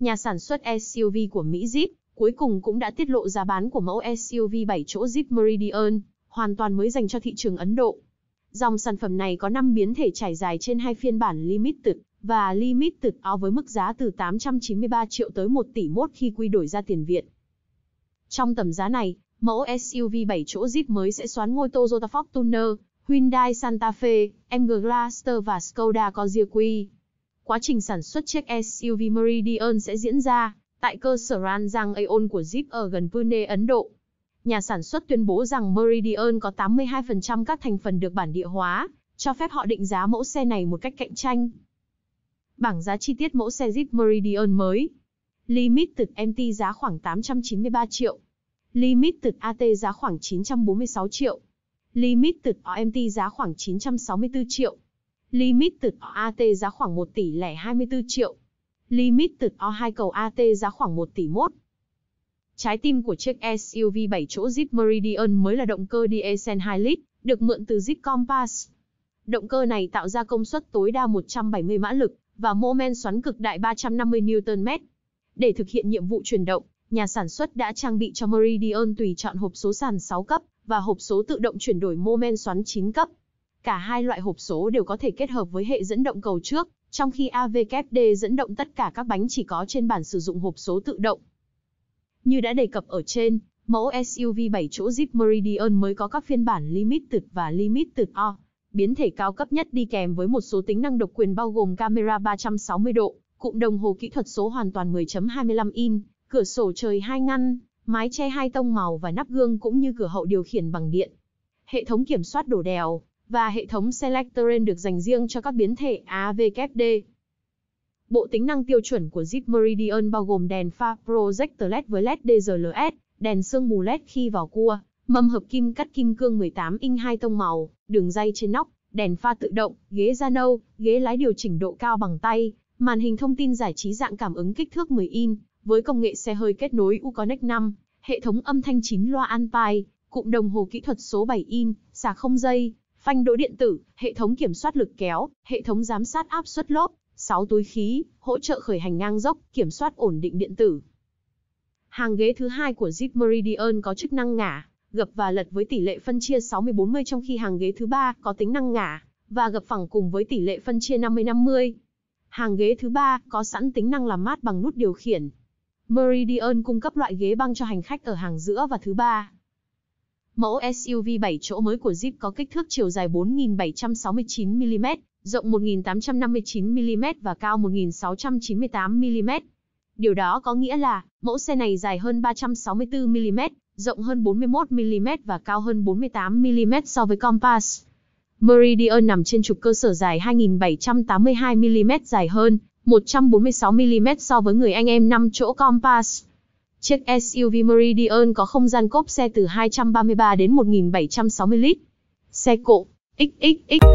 nhà sản xuất SUV của Mỹ Jeep, cuối cùng cũng đã tiết lộ giá bán của mẫu SUV 7 chỗ Jeep Meridian, hoàn toàn mới dành cho thị trường Ấn Độ. Dòng sản phẩm này có 5 biến thể trải dài trên hai phiên bản Limited và Limited O với mức giá từ 893 triệu tới 1 tỷ mốt khi quy đổi ra tiền Việt. Trong tầm giá này, mẫu SUV 7 chỗ Jeep mới sẽ xoán ngôi Toyota Fortuner, Hyundai Santa Fe, MG Glaster và Skoda Kodiaq. Quá trình sản xuất chiếc SUV Meridian sẽ diễn ra tại cơ sở Ranjang Aeon của Jeep ở gần Pune, Ấn Độ. Nhà sản xuất tuyên bố rằng Meridian có 82% các thành phần được bản địa hóa, cho phép họ định giá mẫu xe này một cách cạnh tranh. Bảng giá chi tiết mẫu xe Jeep Meridian mới. Limited MT giá khoảng 893 triệu. Limited AT giá khoảng 946 triệu. Limited OMT giá khoảng 964 triệu. Limited AT giá khoảng 1 tỷ lẻ 24 triệu. Limited O2 cầu AT giá khoảng 1 tỷ mốt. Trái tim của chiếc SUV 7 chỗ Jeep Meridian mới là động cơ diesel 2 lít, được mượn từ Jeep Compass. Động cơ này tạo ra công suất tối đa 170 mã lực và mô men xoắn cực đại 350 Nm. Để thực hiện nhiệm vụ chuyển động, nhà sản xuất đã trang bị cho Meridian tùy chọn hộp số sàn 6 cấp và hộp số tự động chuyển đổi mô men xoắn 9 cấp. Cả hai loại hộp số đều có thể kết hợp với hệ dẫn động cầu trước, trong khi AVKD dẫn động tất cả các bánh chỉ có trên bản sử dụng hộp số tự động. Như đã đề cập ở trên, mẫu SUV 7 chỗ Jeep Meridian mới có các phiên bản Limited và Limited O. Biến thể cao cấp nhất đi kèm với một số tính năng độc quyền bao gồm camera 360 độ, cụm đồng hồ kỹ thuật số hoàn toàn 10.25 in, cửa sổ trời hai ngăn, mái che hai tông màu và nắp gương cũng như cửa hậu điều khiển bằng điện. Hệ thống kiểm soát đổ đèo, và hệ thống Select Terrain được dành riêng cho các biến thể AVKD. Bộ tính năng tiêu chuẩn của Jeep Meridian bao gồm đèn pha Projector LED với LED DRLS, đèn sương mù LED khi vào cua, mâm hợp kim cắt kim cương 18 inch hai tông màu, đường dây trên nóc, đèn pha tự động, ghế da nâu, ghế lái điều chỉnh độ cao bằng tay, màn hình thông tin giải trí dạng cảm ứng kích thước 10 inch với công nghệ xe hơi kết nối Uconnect 5, hệ thống âm thanh 9 loa Alpine, cụm đồng hồ kỹ thuật số 7 inch, sạc không dây, phanh đỗ điện tử, hệ thống kiểm soát lực kéo, hệ thống giám sát áp suất lốp, 6 túi khí, hỗ trợ khởi hành ngang dốc, kiểm soát ổn định điện tử. Hàng ghế thứ hai của Jeep Meridian có chức năng ngả, gập và lật với tỷ lệ phân chia 60-40 trong khi hàng ghế thứ ba có tính năng ngả và gập phẳng cùng với tỷ lệ phân chia 50-50. Hàng ghế thứ ba có sẵn tính năng làm mát bằng nút điều khiển. Meridian cung cấp loại ghế băng cho hành khách ở hàng giữa và thứ ba. Mẫu SUV 7 chỗ mới của Jeep có kích thước chiều dài 4.769mm, rộng 1.859mm và cao 1.698mm. Điều đó có nghĩa là, mẫu xe này dài hơn 364mm, rộng hơn 41mm và cao hơn 48mm so với Compass. Meridian nằm trên trục cơ sở dài 2.782mm dài hơn 146mm so với người anh em 5 chỗ Compass. Chiếc SUV Meridian có không gian cốp xe từ 233 đến 1760 lít. Xe cộ, XXX.